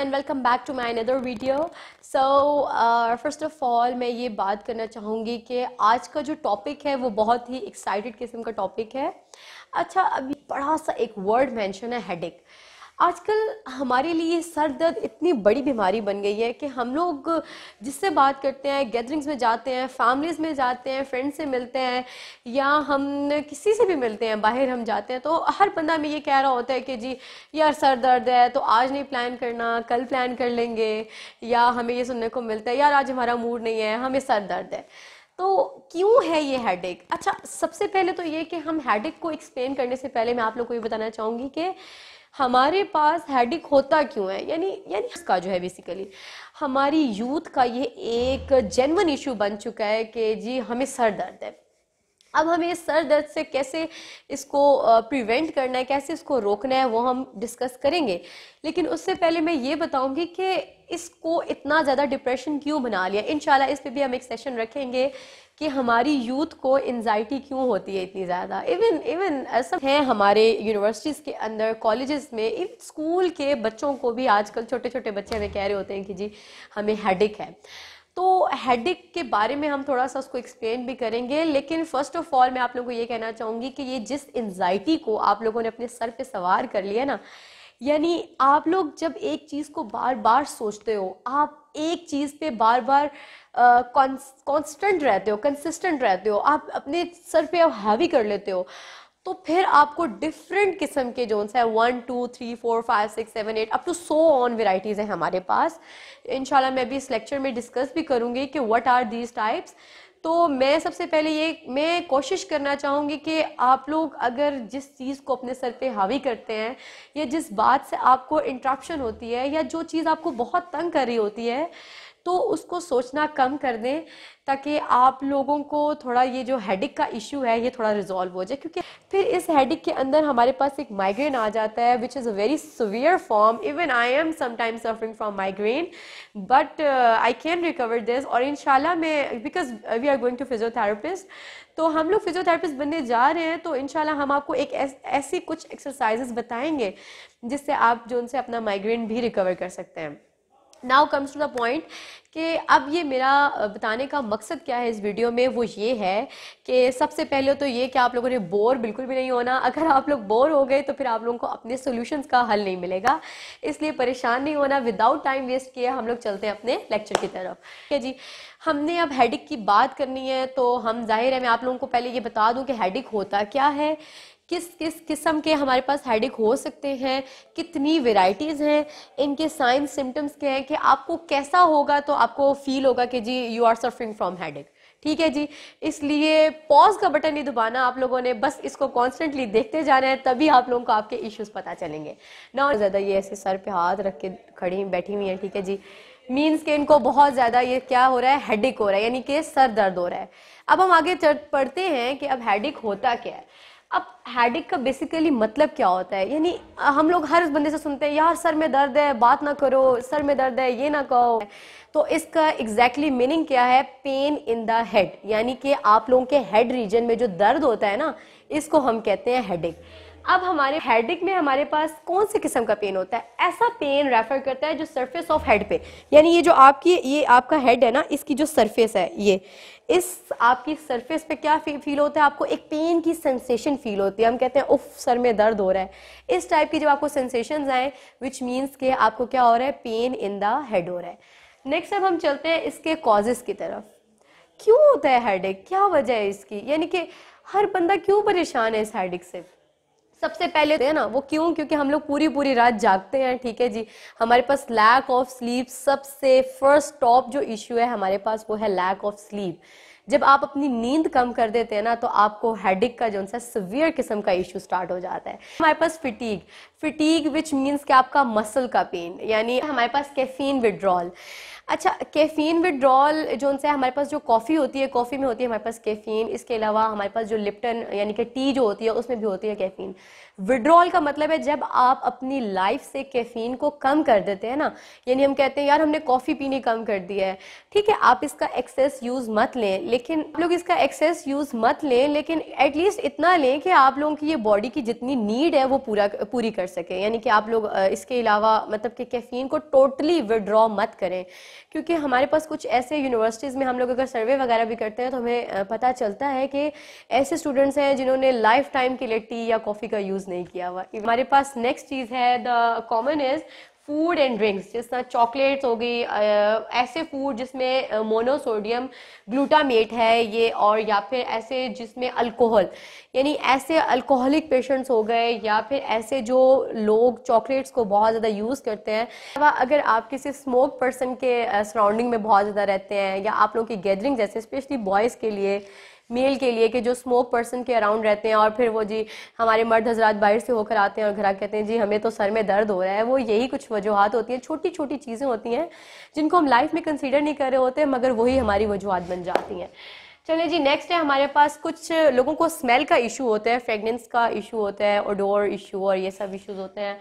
and welcome back to my another video so first of all मैं ये बात करना चाहूँगी कि आज का जो टॉपिक है वो बहुत ही एक्साइटेड किस्म का टॉपिक है अच्छा अभी बड़ा सा एक वर्ड मैंशन है हेडेक आजकल हमारे लिए सर दर्द इतनी बड़ी बीमारी बन गई है कि हम लोग जिससे बात करते हैं गैदरिंग्स में जाते हैं फैमिलीज़ में जाते हैं फ्रेंड्स से मिलते हैं या हम किसी से भी मिलते हैं बाहर हम जाते हैं तो हर बंदा में ये कह रहा होता है कि जी यार सर दर्द है तो आज नहीं प्लान करना कल प्लान कर लेंगे या हमें ये सुनने को मिलता है यार आज हमारा मूड नहीं है हमें सर दर्द है तो क्यों है ये हेडेक अच्छा सबसे पहले तो ये कि हम हेडेक को एक्सप्लेन करने से पहले मैं आप लोग को ये बताना चाहूँगी कि हमारे पास हेडिक होता क्यों है यानी यानी इसका जो है बेसिकली हमारी यूथ का ये एक जेनवन इशू बन चुका है कि जी हमें सर दर्द है अब हमें इस सर दर्द से कैसे इसको प्रिवेंट करना है कैसे इसको रोकना है वो हम डिस्कस करेंगे लेकिन उससे पहले मैं ये बताऊंगी कि इसको इतना ज़्यादा डिप्रेशन क्यों बना लिया इन इस पर भी हम एक सेशन रखेंगे कि हमारी यूथ को एनजाइटी क्यों होती है इतनी ज़्यादा इवन इवन ऐसा है हमारे यूनिवर्सिटीज़ के अंदर कॉलेजेस में इवन स्कूल के बच्चों को भी आजकल छोटे छोटे बच्चे हमें कह रहे होते हैं कि जी हमें हेडिक है तो हेडिक के बारे में हम थोड़ा सा उसको एक्सप्लेन भी करेंगे लेकिन फर्स्ट ऑफ ऑल मैं आप लोगों को ये कहना चाहूँगी कि ये जिस एनजाइटी को आप लोगों ने अपने सर पे सवार कर लिया ना यानी आप लोग जब एक चीज़ को बार बार सोचते हो आप एक चीज़ पे बार बार कॉन्स्टेंट रहते हो कंसिस्टेंट रहते हो आप अपने सर पे आप हावी कर लेते हो तो फिर आपको डिफरेंट किस्म के जोन्स हैं one two three four five six seven eight up to so on varieties हैं हमारे पास इन मैं भी इस लेक्चर में डिस्कस भी करूँगी कि वट आर दीज टाइप्स तो मैं सबसे पहले ये मैं कोशिश करना चाहूँगी कि आप लोग अगर जिस चीज़ को अपने सर पे हावी करते हैं या जिस बात से आपको इंट्रप्शन होती है या जो चीज़ आपको बहुत तंग कर रही होती है तो उसको सोचना कम कर दें ताकि आप लोगों को थोड़ा ये जो हेडिक का इशू है ये थोड़ा रिजॉल्व हो जाए क्योंकि फिर इस हेडिक के अंदर हमारे पास एक माइग्रेन आ जाता है which is a very severe form even I am sometime suffering from migraine but I can recover this और इन मैं because we are going to physiotherapist तो हम लोग फिजियोथेरापिस्ट बनने जा रहे हैं तो इन हम आपको एक ऐसी कुछ एक्सरसाइजेस बताएंगे जिससे आप जो उनसे अपना माइग्रेन भी रिकवर कर सकते हैं now comes to the point कि अब ये मेरा बताने का मकसद क्या है इस वीडियो में वो ये है कि सबसे पहले तो ये कि आप लोगों ने बोर बिल्कुल भी नहीं होना अगर आप लोग बोर हो गए तो फिर आप लोगों को अपने सॉल्यूशंस का हल नहीं मिलेगा इसलिए परेशान नहीं होना विदाउट टाइम वेस्ट किए हम लोग चलते हैं अपने लेक्चर की तरफ ठीक है जी हमने अब हेडिक की बात करनी है तो हम जाहिर है मैं आप लोगों को पहले ये बता दूँ कि हेडिक होता क्या है किस किस किस्म के हमारे पास हेडेक हो सकते हैं कितनी वेराइटीज़ हैं इनके साइन सिम्टम्स के हैं कि आपको कैसा होगा तो आपको फील होगा कि जी you are suffering from headache ठीक है जी इसलिए पॉज का बटन नहीं दबाना आप लोगों ने बस इसको कॉन्स्टेंटली देखते जाना है तभी आप लोगों को आपके इश्यूज पता चलेंगे ना ज़्यादा ये ऐसे सर पे हाथ रख के खड़ी बैठी हुई हैं ठीक है जी मीन्स के इनको बहुत ज़्यादा ये क्या हो रहा है हेडिक हो रहा है यानी कि सर दर्द हो रहा है अब हम आगे पढ़ते हैं कि अब हेडिक होता क्या है अब हेडिक का बेसिकली मतलब क्या होता है यानी हम लोग हर बंदे से सुनते हैं यार सर में दर्द है बात ना करो सर में दर्द है ये ना कहो तो इसका एग्जैक्टली exactly मीनिंग क्या है पेन इन द हेड यानी कि आप लोगों के हेड रीजन में जो दर्द होता है ना इसको हम कहते हैं हेडिक अब हमारे हेडिक में हमारे पास कौन से किस्म का पेन होता है ऐसा पेन रेफर करता है जो सरफेस ऑफ हेड पे यानी ये जो आपकी ये आपका हेड है ना इसकी जो सरफेस है ये इस आपकी सरफेस पे क्या फील होता है आपको एक पेन की सेंसेशन फील होती है हम कहते हैं उफ सर में दर्द हो रहा है इस टाइप की जब आपको सेंसेशन आए विच मीन्स के आपको क्या हो रहा है पेन इन द हेड हो रहा है नेक्स्ट अब हम चलते हैं इसके कॉजेस की तरफ क्यों होता है हेडेक क्या वजह है इसकी यानी कि हर बंदा क्यों परेशान है इस हेडेक से सबसे पहले है तो ना वो क्यों क्योंकि हम लोग पूरी पूरी रात जागते हैं ठीक है जी हमारे पास लैक ऑफ स्लीप सबसे फर्स्ट टॉप जो इश्यू है हमारे पास वो है लैक ऑफ स्लीप जब आप अपनी नींद कम कर देते हैं ना तो आपको हेडिक का जो सा सिवियर किस्म का इशू स्टार्ट हो जाता है हमारे पास फिटीक फिटीक विच मीन्स कि आपका मसल का पेन यानी हमारे पास कैफीन विड्रॉल अच्छा कैफ़ीन विड्रॉल जो उनसे हमारे पास जो कॉफ़ी होती है कॉफ़ी में होती है हमारे पास कैफ़ीन इसके अलावा हमारे पास जो लिप्टन यानी कि टी जो होती है उसमें भी होती है कैफ़ीन विड्रॉल का मतलब है जब आप अपनी लाइफ से कैफीन को कम कर देते हैं ना यानी हम कहते हैं यार हमने कॉफ़ी पीनी कम कर दी है ठीक है आप इसका एक्सेस यूज़ मत लें लेकिन आप लोग इसका एक्सेस यूज़ मत लें लेकिन एटलीस्ट इतना लें कि आप लोगों की ये बॉडी की जितनी नीड है वो पूरा पूरी कर सके यानी कि आप लोग इसके अलावा मतलब कि कैफीन को टोटली विड्रॉ मत करें क्योंकि हमारे पास कुछ ऐसे यूनिवर्सिटीज़ में हम लोग अगर सर्वे वगैरह भी करते हैं तो हमें पता चलता है कि ऐसे स्टूडेंट्स हैं जिन्होंने लाइफ टाइम के लिए टी या कॉफ़ी का यूज़ नहीं किया हुआ हमारे पास नेक्स्ट चीज़ है the common is food and drinks जिस तरह चॉकलेट्स हो गई ऐसे फूड जिसमें मोनोसोडियम ग्लूटामेट है ये और या फिर ऐसे जिसमें अल्कोहल यानी ऐसे अल्कोहलिक पेशेंट्स हो गए या फिर ऐसे जो लोग चॉकलेट्स को बहुत ज़्यादा यूज़ करते हैं अगर आप किसी स्मोक पर्सन के सराउंडिंग में बहुत ज़्यादा रहते हैं या आप लोगों की गैदरिंग जैसे स्पेशली बॉयज़ के लिए मेल के लिए कि जो स्मोक पर्सन के अराउंड रहते हैं और फिर वो जी हमारे मर्द हजरात बाहर से होकर आते हैं और घर आ कहते हैं जी हमें तो सर में दर्द हो रहा है वो यही कुछ वजूहत होती हैं छोटी छोटी चीज़ें होती हैं जिनको हम लाइफ में कंसिडर नहीं कर रहे होते मगर वही हमारी वजूहत बन जाती हैं चलिए जी नेक्स्ट है हमारे पास कुछ लोगों को स्मेल का इशू होता है फ्रेगनेंस का इशू होता है ओडोर इशू और ये सब इश्यूज होते हैं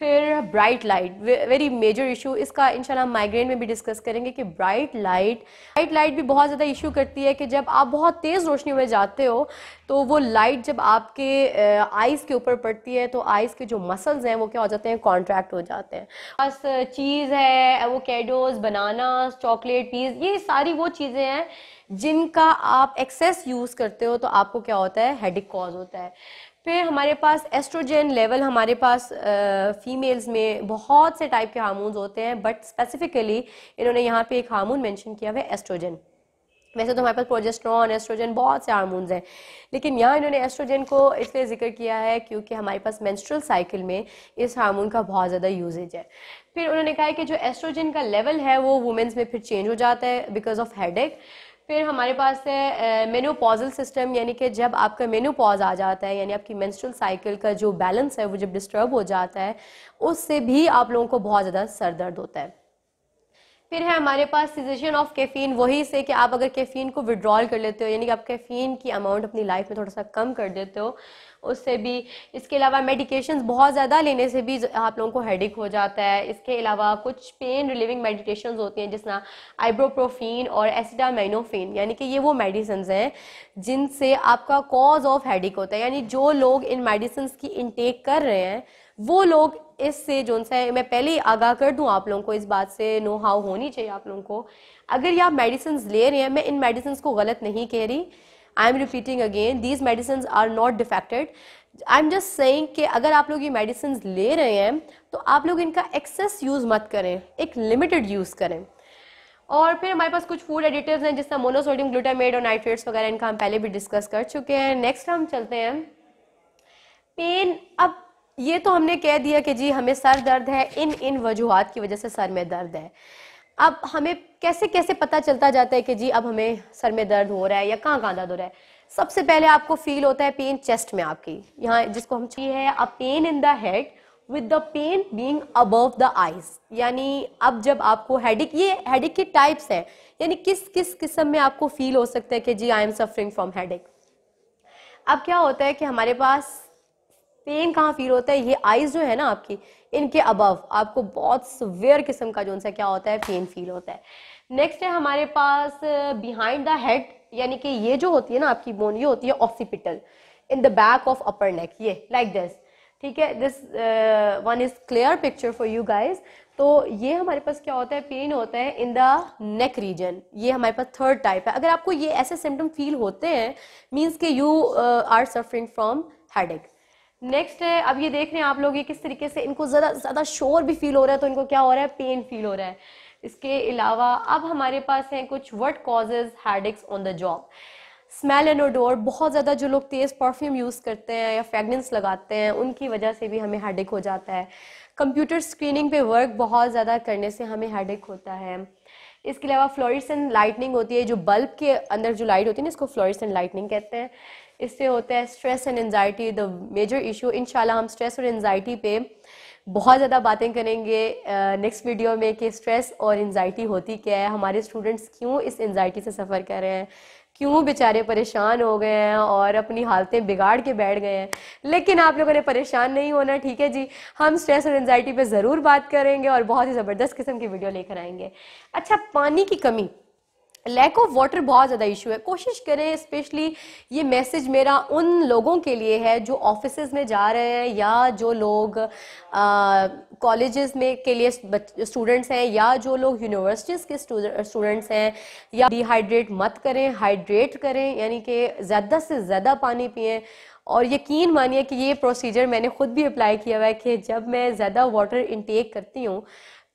फिर bright light very major issue इसका इंशाल्लाह माइग्रेन में भी डिस्कस करेंगे कि ब्राइट लाइट ब्राइट लाइट भी बहुत ज़्यादा इशू करती है कि जब आप बहुत तेज़ रोशनी में जाते हो तो वो लाइट जब आपके आइज़ के ऊपर पड़ती है तो आइज़ के जो मसल्स हैं वो क्या हो जाते हैं कॉन्ट्रैक्ट हो जाते हैं बस चीज़ है वो कैडोज चॉकलेट पीस ये सारी वो चीज़ें हैं जिनका आप एक्सेस यूज़ करते हो तो आपको क्या होता है हेडिक कॉज होता है फिर हमारे पास एस्ट्रोजन लेवल हमारे पास फीमेल्स में बहुत से टाइप के हार्मोन्स होते हैं बट स्पेसिफिकली इन्होंने यहाँ पे एक हार्मोन मेंशन किया हुआ है एस्ट्रोजन वैसे तो हमारे पास प्रोजेस्ट्रॉन एस्ट्रोजन बहुत से हार्मोन्स हैं लेकिन यहाँ इन्होंने एस्ट्रोजन को इसलिए जिक्र किया है क्योंकि हमारे पास मेंस्ट्रुअल साइकिल में इस हार्मोन का बहुत ज़्यादा यूजेज है फिर उन्होंने कहा है कि जो एस्ट्रोजन का लेवल है वो वुमेंस में फिर चेंज हो जाता है बिकॉज ऑफ हेडेक फिर हमारे पास है मेनोपॉजल सिस्टम यानी कि जब आपका मेनोपॉज आ जाता है यानी आपकी मेंस्ट्रुअल साइकिल का जो बैलेंस है वो जब डिस्टर्ब हो जाता है उससे भी आप लोगों को बहुत ज़्यादा सर दर्द होता है फिर है हमारे पास सिजेशन ऑफ कैफीन वही से कि आप अगर कैफीन को विड्रॉल कर लेते हो यानी कि आप कैफीन की अमाउंट अपनी लाइफ में थोड़ा सा कम कर देते हो उससे भी इसके अलावा मेडिकेशन बहुत ज़्यादा लेने से भी आप लोगों को हेडिक हो जाता है इसके अलावा कुछ पेन रिलीविंग मेडिटेशन होती हैं जिस तरह आइब्रोप्रोफीन और एसिडामाइनोफिन यानी कि ये वो मेडिसिन हैं जिनसे आपका कॉज ऑफ हेडिक होता है यानी जो लोग इन मेडिसिन की इनटेक कर रहे हैं वो लोग इससे जो है मैं पहले ही आगाह कर दूं आप लोगों को इस बात से नो हाउ होनी चाहिए आप लोगों को अगर ये आप मेडिसिन ले रहे हैं मैं इन मेडिसिन को गलत नहीं कह रही I am repeating again these medicine are not defected I am just saying कि अगर आप लोग ये मेडिसिन ले रहे हैं तो आप लोग इनका एक्सेस यूज़ मत करें एक लिमिटेड यूज़ करें और फिर हमारे पास कुछ फूड एडिटिव्स हैं जिसमें मोनोसोडियम ग्लूटामेट और नाइट्रेट्स वगैरह इनका हम पहले भी डिस्कस कर चुके हैं नेक्स्ट हम चलते हैं पेन अब ये तो हमने कह दिया कि जी हमें सर दर्द है इन इन वजूहत की वजह से सर में दर्द है अब हमें कैसे कैसे पता चलता जाता है कि जी अब हमें सर में दर्द हो रहा है या कहाँ कहाँ दर्द हो रहा है सबसे पहले आपको फील होता है पेन चेस्ट में आपकी यहाँ जिसको हम चाहिए है a pain in the head with the pain being above the eyes यानी अब जब आपको हेडिक ये हेडिक के टाइप्स है यानी किस किस किस्म में आपको फील हो सकता है कि जी I am suffering from headache अब क्या होता है कि हमारे पास पेन कहाँ फील होता है ये आइज जो है ना आपकी इनके अबव आपको बहुत सवेयर किस्म का जो उनसे क्या होता है पेन फील होता है नेक्स्ट है हमारे पास बिहाइंड द हेड यानी कि ये जो होती है ना आपकी बोन ये होती है occipital in the back of upper neck ये लाइक दिस ठीक है this one is clear picture for you guys तो ये हमारे पास क्या होता है पेन होता है इन द नेक रीजन ये हमारे पास थर्ड टाइप है अगर आपको ये ऐसे सिम्टम फील होते हैं मीन्स के you are suffering from head next है अब ये देख रहे हैं आप लोग ये किस तरीके से इनको ज़्यादा ज़्यादा शोर भी फील हो रहा है तो इनको क्या हो रहा है पेन फील हो रहा है इसके अलावा अब हमारे पास हैं कुछ what causes ex on the job smell and odour बहुत ज़्यादा जो लोग तेज़ परफ्यूम यूज़ करते हैं या फ्रेगनेंस लगाते हैं उनकी वजह से भी हमें हेडेक हो जाता है कंप्यूटर स्क्रीनिंग पे वर्क बहुत ज़्यादा करने से हमें हेडेक होता है इसके अलावा फ्लोरिसेंट लाइटनिंग होती है जो बल्ब के अंदर जो लाइट होती है ना इसको फ्लोरिसेंट लाइटनिंग कहते हैं इससे होता है stress and anxiety the major issue in हम स्ट्रेस और एनजाइटी पे बहुत ज़्यादा बातें करेंगे नेक्स्ट वीडियो में कि स्ट्रेस और एनजाइटी होती क्या है हमारे स्टूडेंट्स क्यों इस एनजाइटी से सफ़र कर रहे हैं क्यों बेचारे परेशान हो गए हैं और अपनी हालतें बिगाड़ के बैठ गए हैं लेकिन आप लोगों ने परेशान नहीं होना ठीक है जी हम स्ट्रेस और एनजाइटी पर ज़रूर बात करेंगे और बहुत ही ज़बरदस्त किस्म की वीडियो लेकर आएंगे अच्छा पानी की कमी लैक ऑफ वाटर बहुत ज़्यादा इशू है कोशिश करें स्पेशली ये मैसेज मेरा उन लोगों के लिए है जो ऑफिस में जा रहे हैं या जो लोग कॉलेज में के लिए स्टूडेंट्स हैं या जो लोग यूनिवर्सिटीज़ के स्टूडेंट्स हैं या डिहाइड्रेट मत करें हाइड्रेट करें यानी कि ज़्यादा से ज़्यादा पानी पिएँ और यकीन मानिए कि ये प्रोसीजर मैंने खुद भी अप्लाई किया हुआ है कि जब मैं ज़्यादा वाटर इनटेक करती हूँ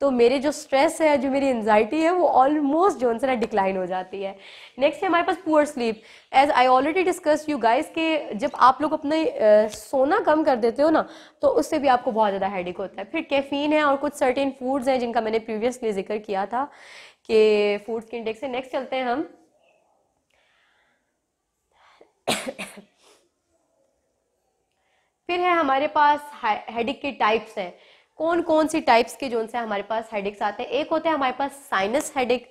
तो मेरे जो स्ट्रेस है जो मेरी एनजाइटी है वो ऑलमोस्ट जो है ना डिक्लाइन हो जाती है नेक्स्ट है हमारे पास poor sleep as I already discuss you guys के जब आप लोग अपने सोना कम कर देते हो ना तो उससे भी आपको बहुत ज़्यादा हेडिक होता है फिर कैफीन है और कुछ सर्टेन फूड्स हैं जिनका मैंने प्रीवियसली जिक्र किया था कि फूड्स के इंडेक्स से नेक्स्ट चलते हैं हम फिर है हमारे पास हेडिक के टाइप्स हैं कौन कौन सी टाइप्स के जोन से हमारे पास हेडिक्स आते हैं एक होते हैं हमारे पास साइनस हेडिक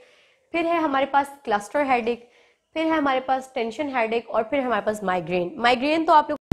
फिर है हमारे पास क्लस्टर हेडिक फिर है हमारे पास टेंशन हेडिक और फिर हमारे पास माइग्रेन माइग्रेन तो आप लोग